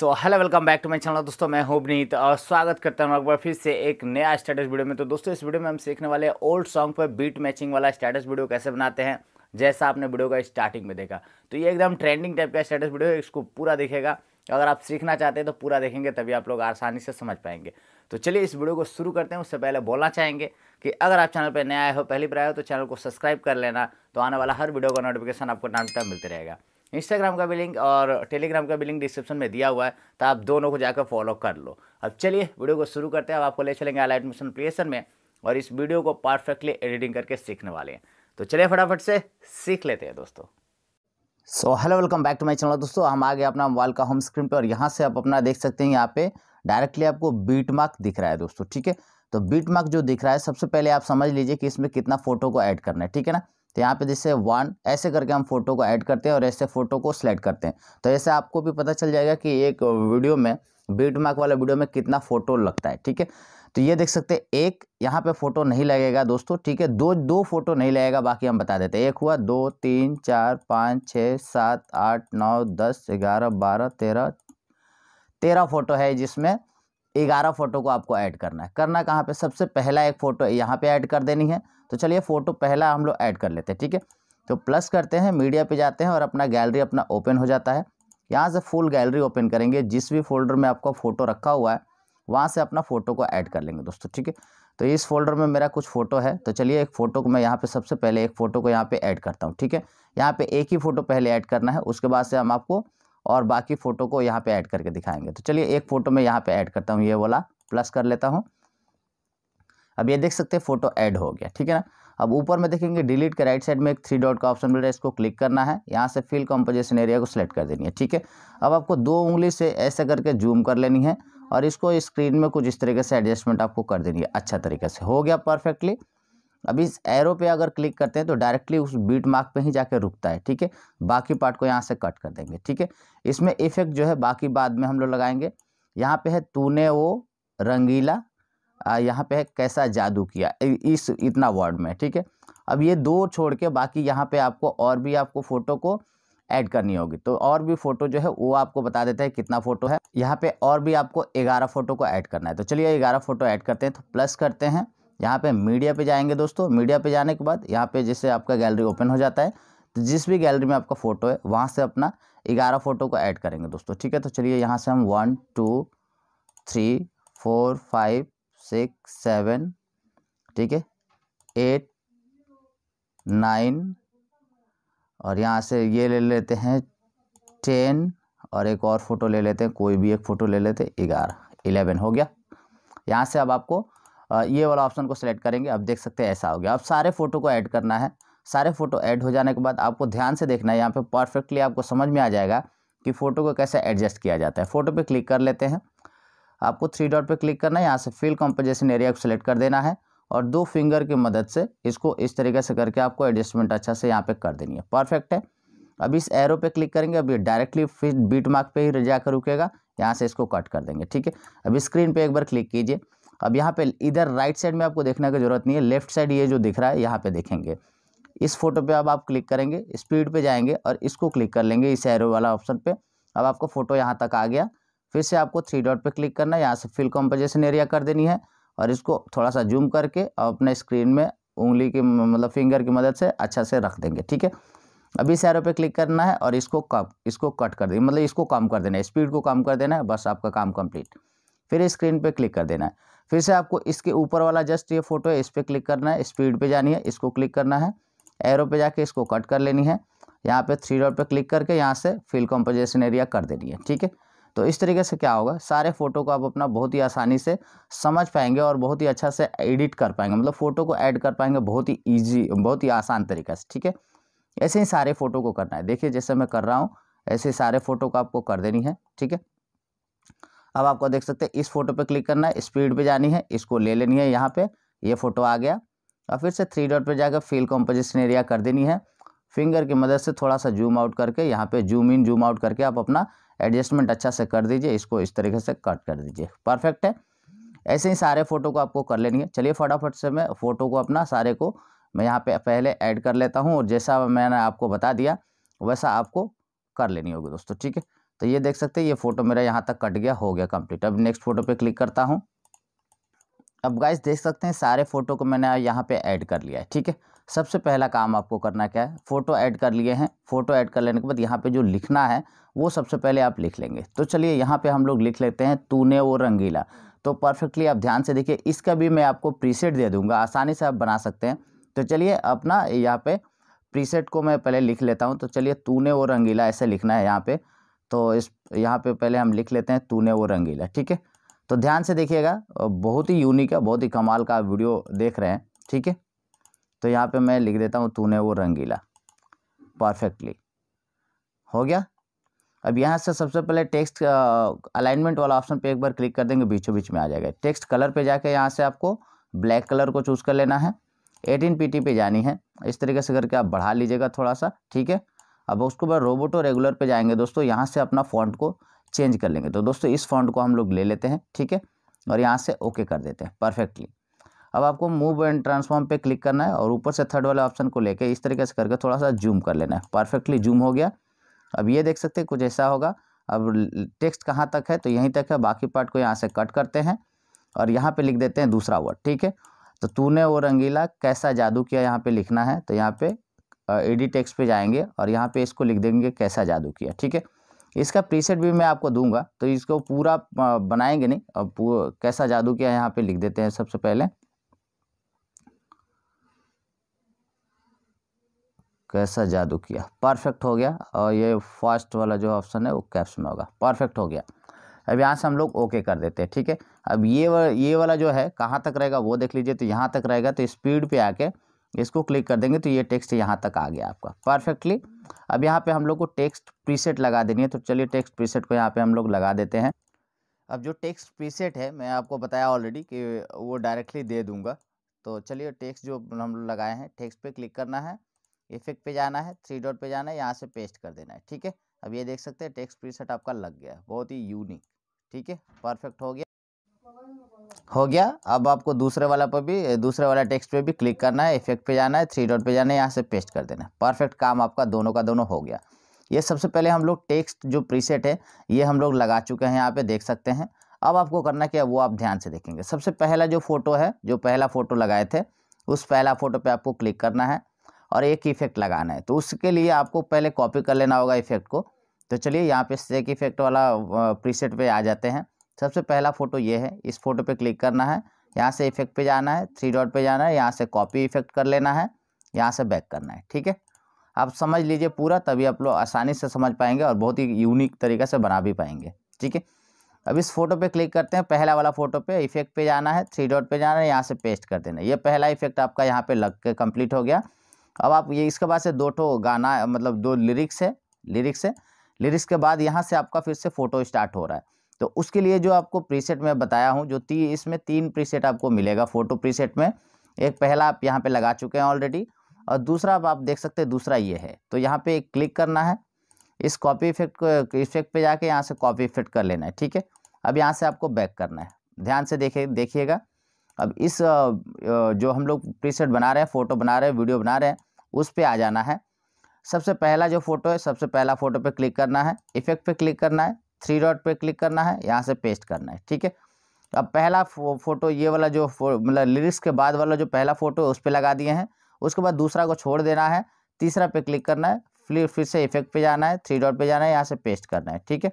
so hello welcome back to my channel दोस्तों मैं हूं विनीत और स्वागत करता हूं एक बार फिर से एक नया स्टेटस वीडियो में तो दोस्तों इस वीडियो में हम सीखने वाले ओल्ड सॉन्ग पर बीट मैचिंग वाला स्टेटस वीडियो कैसे बनाते हैं जैसा आपने वीडियो का स्टार्टिंग में देखा तो ये एकदम ट्रेंडिंग टाइप का स्टेटस वीडियो है इसको पूरा देखेगा अगर आप सीखना चाहते हैं तो पूरा देखेंगे तभी आप लोग आसानी से समझ पाएंगे तो चलिए इस वीडियो को शुरू करते हैं उससे पहले बोलना चाहेंगे कि अगर आप चैनल पर नया आए हो पहली बार आए हो तो चैनल को सब्सक्राइब कर लेना तो आने वाला हर वीडियो का नोटिफिकेशन आपको टाइम टाइम मिलते रहेगा इंस्टाग्राम का भी लिंक और टेलीग्राम का भी लिंक डिस्क्रिप्शन में दिया हुआ है तो आप दोनों को जाकर फॉलो कर लो अब चलिए वीडियो को शुरू करते हैं अब आपको ले चलेंगे आला एडमिशन प्लेसन में और इस वीडियो को परफेक्टली एडिटिंग करके सीखने वाले हैं तो चलिए फटाफट से सीख लेते हैं दोस्तों so hello welcome back to my channel दोस्तों हम आगे अपना मोबाइल का होम स्क्रीन पे और यहाँ से आप अपना देख सकते हैं यहाँ पे डायरेक्टली आपको बीट मार्क दिख रहा है दोस्तों ठीक है तो बीट मार्क जो दिख रहा है सबसे पहले आप समझ लीजिए कि इसमें कितना फोटो को ऐड करना है ठीक है ना तो यहाँ पे जैसे वन ऐसे करके हम फोटो को ऐड करते हैं और ऐसे फोटो को सिलेक्ट करते हैं तो ऐसे आपको भी पता चल जाएगा कि एक वीडियो में बीट मार्क वाला वीडियो में कितना फोटो लगता है ठीक है तो ये देख सकते हैं एक यहाँ पे फोटो नहीं लगेगा दोस्तों ठीक है दो दो फोटो नहीं लगेगा बाकी हम बता देते हैं एक हुआ दो तीन चार पाँच छः सात आठ नौ दस ग्यारह बारह तेरह तेरह फोटो है जिसमें ग्यारह फोटो को आपको ऐड करना है करना कहाँ पे सबसे पहला एक फ़ोटो यहाँ पे ऐड कर देनी है तो चलिए फ़ोटो पहला हम लोग ऐड कर लेते हैं ठीक है तो प्लस करते हैं मीडिया पे जाते हैं और अपना गैलरी अपना ओपन हो जाता है यहाँ से फुल गैलरी ओपन करेंगे जिस भी फोल्डर में आपका फ़ोटो रखा हुआ है वहाँ से अपना फ़ोटो को ऐड कर लेंगे दोस्तों ठीक है तो इस फोल्डर में मेरा कुछ फ़ोटो है तो चलिए एक फ़ोटो को मैं यहाँ पे सबसे पहले एक फ़ोटो को यहाँ पे ऐड करता हूँ ठीक है यहाँ पे एक ही फ़ोटो पहले ऐड करना है उसके बाद से हम आपको और बाकी फ़ोटो को यहाँ पे ऐड करके दिखाएंगे तो चलिए एक फ़ोटो मैं यहाँ पे ऐड करता हूँ ये वाला प्लस कर लेता हूँ अब ये देख सकते हैं फोटो ऐड हो गया ठीक है ना अब ऊपर में देखेंगे डिलीट के राइट साइड में एक थ्री डॉट का ऑप्शन मिल रहा है इसको क्लिक करना है यहाँ से फिल कॉम्पोजिशन एरिया को सिलेक्ट कर देनी है ठीक है अब आपको दो उंगली से ऐसे करके जूम कर लेनी है और इसको स्क्रीन में कुछ इस तरीके से एडजस्टमेंट आपको कर देनी है अच्छा तरीके से हो गया परफेक्टली अब इस एरो पे अगर क्लिक करते हैं तो डायरेक्टली उस बीट मार्क पे ही जाके रुकता है ठीक है बाकी पार्ट को यहाँ से कट कर देंगे ठीक है इसमें इफेक्ट जो है बाकी बाद में हम लोग लगाएंगे यहाँ पे है तूने वो रंगीला यहाँ पे है कैसा जादू किया इस इतना वर्ड में ठीक है अब ये दो छोड़ के बाकी यहाँ पे आपको और भी आपको फ़ोटो को ऐड करनी होगी तो और भी फ़ोटो जो है वो आपको बता देता है कितना फ़ोटो है यहाँ पे और भी आपको ग्यारह फ़ोटो को ऐड करना है तो चलिए ग्यारह फ़ोटो ऐड करते हैं तो प्लस करते हैं यहाँ पे मीडिया पे जाएंगे दोस्तों मीडिया पे जाने के बाद यहाँ पे जैसे आपका गैलरी ओपन हो जाता है तो जिस भी गैलरी में आपका फ़ोटो है वहाँ से अपना ग्यारह फ़ोटो को ऐड करेंगे दोस्तों ठीक है तो चलिए यहाँ से हम one two three four five six seven ठीक है एट नाइन और यहाँ से ये ले लेते हैं टेन और एक और फ़ोटो ले लेते हैं कोई भी एक फ़ोटो ले लेते हैं ग्यारह इलेवन हो गया यहाँ से अब आपको ये वाला ऑप्शन को सिलेक्ट करेंगे अब देख सकते हैं ऐसा हो गया अब सारे फ़ोटो को ऐड करना है सारे फ़ोटो ऐड हो जाने के बाद आपको ध्यान से देखना है यहाँ पे परफेक्टली आपको समझ में आ जाएगा कि फ़ोटो को कैसे एडजस्ट किया जाता है फ़ोटो पे क्लिक कर लेते हैं आपको थ्री डॉट पे क्लिक करना है यहाँ से फील्ड कॉम्पोजिशन एरिया को सिलेक्ट कर देना है और दो फिंगर की मदद से इसको इस तरीके से करके आपको एडजस्टमेंट अच्छा से यहाँ पे कर देनी है परफेक्ट है अब इस एरो पे क्लिक करेंगे अब ये डायरेक्टली फिर बीट मार्क पे ही जाकर रुकेगा यहाँ से इसको कट कर देंगे ठीक है अब स्क्रीन पे एक बार क्लिक कीजिए अब यहाँ पे इधर राइट साइड में आपको देखने की जरूरत नहीं है लेफ्ट साइड ये जो दिख रहा है यहाँ पर देखेंगे इस फोटो पर अब आप क्लिक करेंगे स्पीड पर जाएंगे और इसको क्लिक कर लेंगे इस एरो वाला ऑप्शन पर अब आपको फोटो यहाँ तक आ गया फिर से आपको थ्री डॉट पर क्लिक करना है यहाँ से फिल कॉम्पोजिशन एरिया कर देनी है और इसको थोड़ा सा जूम करके और अपने स्क्रीन में उंगली की मतलब फिंगर की मदद से अच्छा से रख देंगे ठीक है अभी इस एरो पे क्लिक करना है और इसको कम इसको कट कर देना मतलब इसको कम कर देना है स्पीड को कम कर देना है बस आपका काम कंप्लीट फिर स्क्रीन पे क्लिक कर देना है फिर से आपको इसके ऊपर वाला जस्ट ये फोटो है इस पर क्लिक करना है स्पीड पे जानी है इसको क्लिक करना है एरो पे जाके इसको कट कर लेनी है यहाँ पे थ्री डॉट पे क्लिक करके यहाँ से फिल कॉम्पोजिशन एरिया कर देनी है ठीक है तो इस तरीके से क्या होगा सारे फ़ोटो को आप अपना बहुत ही आसानी से समझ पाएंगे और बहुत ही अच्छा से एडिट कर पाएंगे मतलब फ़ोटो को ऐड कर पाएंगे बहुत ही ईजी बहुत ही आसान तरीका से ठीक है ऐसे ही सारे फ़ोटो को करना है देखिए जैसे मैं कर रहा हूँ ऐसे सारे फ़ोटो को आपको कर देनी है ठीक है अब आपको देख सकते हैं इस फोटो पे क्लिक करना है स्पीड पे जानी है इसको ले लेनी है यहाँ पे ये फोटो आ गया और फिर से थ्री डॉट पे जाकर फील कॉम्पोजिशन एरिया कर देनी है फिंगर की मदद से थोड़ा सा जूम आउट करके यहाँ पे जूम इन जूम आउट करके आप अपना एडजस्टमेंट अच्छा से कर दीजिए इसको इस तरीके से कट कर दीजिए परफेक्ट है ऐसे ही सारे फ़ोटो को आपको कर लेनी है चलिए फटाफट से मैं फ़ोटो को अपना सारे को मैं यहाँ पे पहले ऐड कर लेता हूँ और जैसा मैंने आपको बता दिया वैसा आपको कर लेनी होगी दोस्तों ठीक है तो ये देख सकते हैं ये फ़ोटो मेरा यहाँ तक कट गया हो गया कंप्लीट अब नेक्स्ट फ़ोटो पे क्लिक करता हूँ अब गाइस देख सकते हैं सारे फ़ोटो को मैंने यहाँ पे ऐड कर लिया है ठीक है सबसे पहला काम आपको करना क्या है फ़ोटो ऐड कर लिए हैं फ़ोटो ऐड कर लेने के बाद यहाँ पे जो लिखना है वो सबसे पहले आप लिख लेंगे तो चलिए यहाँ पे हम लोग लिख लेते हैं तूने वो रंगीला तो परफेक्टली आप ध्यान से देखिए इसका भी मैं आपको प्रीसेट दे दूँगा आसानी से आप बना सकते हैं तो चलिए अपना यहाँ पर प्रीसेट को मैं पहले लिख लेता हूँ तो चलिए तूने वो रंगीला ऐसे लिखना है यहाँ पर तो इस यहाँ पर पहले हम लिख लेते हैं तूने वो रंगीला ठीक है तो ध्यान से देखिएगा बहुत ही यूनिक है बहुत ही कमाल का वीडियो देख रहे हैं ठीक है तो यहाँ पे मैं लिख देता हूँ तूने वो रंगीला परफेक्टली हो गया अब यहाँ से सबसे पहले टेक्स्ट अलाइनमेंट वाला ऑप्शन पे एक बार क्लिक कर देंगे बीचों बीच में आ जाएगा टेक्स्ट कलर पे जाके यहाँ से आपको ब्लैक कलर को चूज़ कर लेना है एटीन पी पे जानी है इस तरीके से करके आप बढ़ा लीजिएगा थोड़ा सा ठीक है अब उसके बाद रोबोट और रेगुलर पर जाएंगे दोस्तों यहाँ से अपना फॉन्ट को चेंज कर लेंगे तो दोस्तों इस फॉन्ट को हम लोग ले लेते हैं ठीक है और यहाँ से ओके कर देते हैं परफेक्टली अब आपको मूव एंड ट्रांसफॉर्म पे क्लिक करना है और ऊपर से थर्ड वाला ऑप्शन को लेके इस तरीके से करके थोड़ा सा जूम कर लेना है परफेक्टली जूम हो गया अब ये देख सकते हैं कुछ ऐसा होगा अब टेक्स्ट कहाँ तक है तो यहीं तक है बाकी पार्ट को यहाँ से कट करते हैं और यहाँ पर लिख देते हैं दूसरा वर्ड ठीक है तो तूने वो रंगीला कैसा जादू किया यहाँ पर लिखना है तो यहाँ पर एडी टेक्स्ट पे जाएंगे और यहाँ पे इसको लिख देंगे कैसा जादू किया ठीक है इसका प्रीसेट भी मैं आपको दूंगा तो इसको पूरा बनाएंगे नहीं अब कैसा जादू किया यहाँ पे लिख देते हैं सबसे पहले कैसा जादू किया परफेक्ट हो गया और ये फर्स्ट वाला जो ऑप्शन है वो कैप्स में होगा परफेक्ट हो गया अब यहाँ से हम लोग ओके कर देते हैं ठीक है अब ये वा, ये वाला जो है कहाँ तक रहेगा वो देख लीजिए तो यहाँ तक रहेगा तो स्पीड पे आके इसको क्लिक कर देंगे तो ये टेक्स्ट यहाँ तक आ गया आपका परफेक्टली अब यहाँ पे हम लोग को टेक्स्ट प्रीसेट लगा देनी है तो चलिए टेक्स्ट प्रीसेट को यहाँ पे हम लोग लगा देते हैं अब जो टेक्स्ट प्रीसेट है मैं आपको बताया ऑलरेडी कि वो डायरेक्टली दे दूँगा तो चलिए टेक्स्ट जो हम लोग लगाए हैं टेक्स्ट पर क्लिक करना है इफेक्ट पे जाना है थ्री डॉट पे जाना है यहाँ से पेस्ट कर देना है ठीक है अब ये देख सकते हैं टेक्स्ट प्रीसेट आपका लग गया है बहुत ही यूनिक ठीक है परफेक्ट हो गया हो गया अब आपको दूसरे वाला पर भी दूसरे वाला टेक्स्ट पे भी क्लिक करना है इफेक्ट पे जाना है थ्री डॉट पे जाना है यहाँ से पेस्ट कर देना है परफेक्ट काम आपका दोनों का दोनों हो गया ये सबसे पहले हम लोग टेक्स्ट जो प्रीसेट है ये हम लोग लगा चुके हैं यहाँ पे देख सकते हैं अब आपको करना क्या वो आप ध्यान से देखेंगे सबसे पहला जो फ़ोटो है जो पहला फ़ोटो लगाए थे उस पहला फ़ोटो पे आपको क्लिक करना है और एक इफेक्ट लगाना है तो उसके लिए आपको पहले कॉपी कर लेना होगा इफेक्ट को तो चलिए यहाँ पे सेक इफेक्ट वाला प्रीसेट पे आ जाते हैं सबसे पहला फ़ोटो ये है इस फोटो पे क्लिक करना है यहाँ से इफेक्ट पे जाना है थ्री डॉट पे जाना है यहाँ से कॉपी इफेक्ट कर लेना है यहाँ से बैक करना है ठीक है आप समझ लीजिए पूरा तभी आप लोग आसानी से समझ पाएंगे और बहुत ही यूनिक तरीके से बना भी पाएंगे ठीक है अब इस फोटो पे क्लिक करते हैं पहला वाला फोटो पे इफेक्ट पे जाना है थ्री डॉट पे जाना है यहाँ से पेस्ट कर देना है ये पहला इफेक्ट आपका यहाँ पे लग के कंप्लीट हो गया अब आप ये इसके बाद से दो ठो गाना मतलब दो लिरिक्स है लिरिक्स है लिरिक्स के बाद यहाँ से आपका फिर से फ़ोटो स्टार्ट हो रहा है तो उसके लिए जो आपको प्रीसेट में बताया हूँ जो ती इसमें तीन प्रीसेट आपको मिलेगा फ़ोटो प्रीसेट में एक पहला आप यहाँ पे लगा चुके हैं ऑलरेडी और दूसरा आप देख सकते हैं दूसरा ये है तो यहाँ पे क्लिक करना है इस कॉपी इफेक्ट इफेक्ट पे जाके यहाँ से कॉपी इफेक्ट कर लेना है ठीक है अब यहाँ से आपको बैक करना है ध्यान से देखे देखिएगा अब इस जो हम लोग प्रीसेट बना रहे हैं फ़ोटो बना रहे हैं वीडियो बना रहे हैं उस पर आ जाना है सबसे पहला जो फ़ोटो है सबसे पहला फ़ोटो पे क्लिक करना है इफेक्ट पे क्लिक करना है थ्री डॉट पे क्लिक करना है यहाँ से पेस्ट करना है ठीक है अब पहला फ़ोटो ये वाला जो मतलब लिरिक्स के बाद वाला जो पहला फ़ोटो है उस पर लगा दिए हैं उसके बाद दूसरा को छोड़ देना है तीसरा पे क्लिक करना है फिर फिर से इफेक्ट पे जाना है थ्री डॉट पे जाना है यहाँ से पेस्ट करना है ठीक है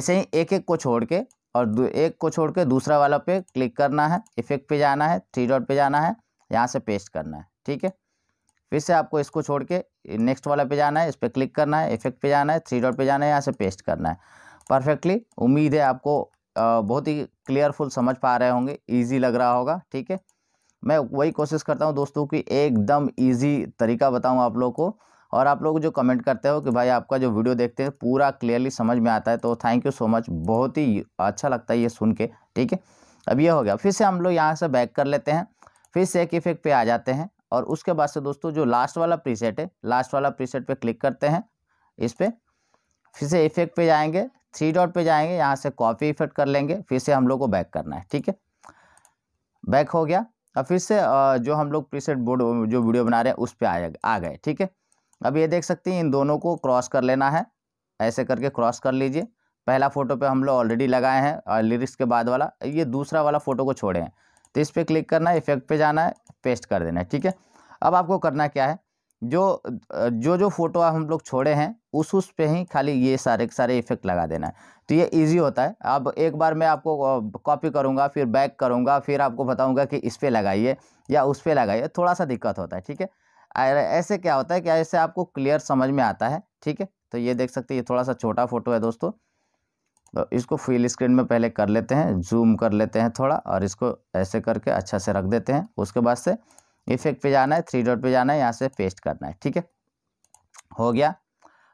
ऐसे ही एक एक को छोड़ के और एक को छोड़ के दूसरा वाला पे क्लिक करना है इफेक्ट पे जाना है थ्री डॉट पे जाना है यहाँ से पेस्ट करना है ठीक है फिर से आपको इसको छोड़ के नेक्स्ट वाला पे जाना है इस पर क्लिक करना है इफेक्ट पे जाना है थ्री डॉट पे जाना है यहाँ से पेस्ट करना है परफेक्टली उम्मीद है आपको बहुत ही क्लियरफुल समझ पा रहे होंगे ईजी लग रहा होगा ठीक है मैं वही कोशिश करता हूँ दोस्तों की एकदम ईजी तरीका बताऊँ आप लोग को और आप लोग जो कमेंट करते हो कि भाई आपका जो वीडियो देखते हैं पूरा क्लियरली समझ में आता है तो थैंक यू सो मच बहुत ही अच्छा लगता है ये सुन के ठीक है अब ये हो गया फिर से हम लोग यहाँ से बैक कर लेते हैं फिर से एक इफेक्ट पे आ जाते हैं और उसके बाद से दोस्तों जो लास्ट वाला प्रीसेट है लास्ट वाला प्रीसेट पे क्लिक करते हैं इस पर फिर से इफेक्ट पे जाएंगे थ्री डॉट पे जाएंगे यहाँ से कॉपी इफेक्ट कर लेंगे फिर से हम लोग को बैक करना है ठीक है बैक हो गया और फिर से जो हम लोग प्रीसेट बोर्ड जो वीडियो बना रहे हैं उस पर आ गए ठीक है अब ये देख सकते हैं इन दोनों को क्रॉस कर लेना है ऐसे करके क्रॉस कर लीजिए पहला फ़ोटो पे हम लोग ऑलरेडी लगाए हैं और लिरिक्स के बाद वाला ये दूसरा वाला फ़ोटो को छोड़े हैं तो इस पर क्लिक करना है इफेक्ट पे जाना है पेस्ट कर देना है ठीक है अब आपको करना क्या है जो जो जो फ़ोटो हम लोग छोड़े हैं उस उस पे ही खाली ये सारे सारे इफेक्ट लगा देना है तो ये इजी होता है अब एक बार मैं आपको कॉपी करूँगा फिर बैक करूँगा फिर आपको बताऊँगा कि इस पर लगाइए या उस पर लगाइए थोड़ा सा दिक्कत होता है ठीक है ऐसे क्या होता है क्या ऐसे आपको क्लियर समझ में आता है ठीक है तो ये देख सकते हैं ये थोड़ा सा छोटा फोटो है दोस्तों तो इसको फुल स्क्रीन में पहले कर लेते हैं जूम कर लेते हैं थोड़ा और इसको ऐसे करके अच्छा से रख देते हैं उसके बाद से इफेक्ट पे जाना है थ्री डॉट पे जाना है यहाँ से पेस्ट करना है ठीक है हो गया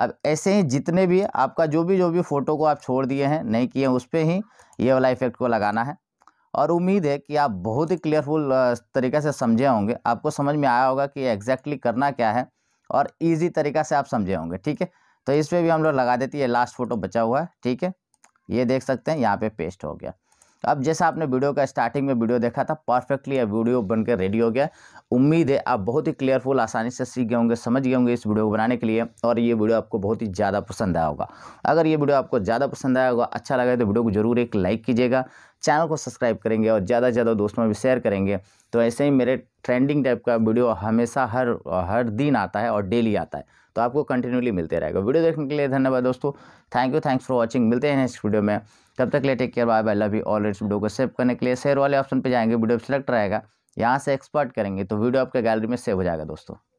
अब ऐसे ही जितने भी आपका जो भी जो भी फ़ोटो को आप छोड़ दिए हैं नहीं किए उस पर ही ये वाला इफेक्ट को लगाना है और उम्मीद है कि आप बहुत ही क्लियरफुल तरीके से समझे होंगे आपको समझ में आया होगा कि एग्जैक्टली करना क्या है और ईजी तरीका से आप समझे होंगे ठीक है तो इस पर भी हम लोग लगा देते हैं लास्ट फोटो बचा हुआ है ठीक है ये देख सकते हैं यहाँ पे पेस्ट हो गया तो अब जैसा आपने वीडियो का स्टार्टिंग में वीडियो देखा था परफेक्टली यह वीडियो बनकर रेडी हो गया उम्मीद है आप बहुत ही क्लियरफुल आसानी से सीख गए होंगे समझ गए होंगे इस वीडियो को बनाने के लिए और ये वीडियो आपको बहुत ही ज़्यादा पसंद आया होगा अगर ये वीडियो आपको ज़्यादा पसंद आया होगा अच्छा लगा तो वीडियो को ज़रूर एक लाइक कीजिएगा चैनल को सब्सक्राइब करेंगे और ज़्यादा से ज़्यादा दोस्तों में भी शेयर करेंगे तो ऐसे ही मेरे ट्रेंडिंग टाइप का वीडियो हमेशा हर हर दिन आता है और डेली आता है तो आपको कंटिन्यूली मिलते रहेगा वीडियो देखने के लिए धन्यवाद दोस्तों thank you thanks for watching मिलते हैं नेक्स्ट वीडियो में तब तक ले take care bye bye love you all it's video को सेव करने के लिए शेयर वाले ऑप्शन पर जाएंगे वीडियो सेलेक्ट रहेगा यहाँ से एक्सपर्ट करेंगे तो वीडियो आपके गैलरी में सेव हो जाएगा दोस्तों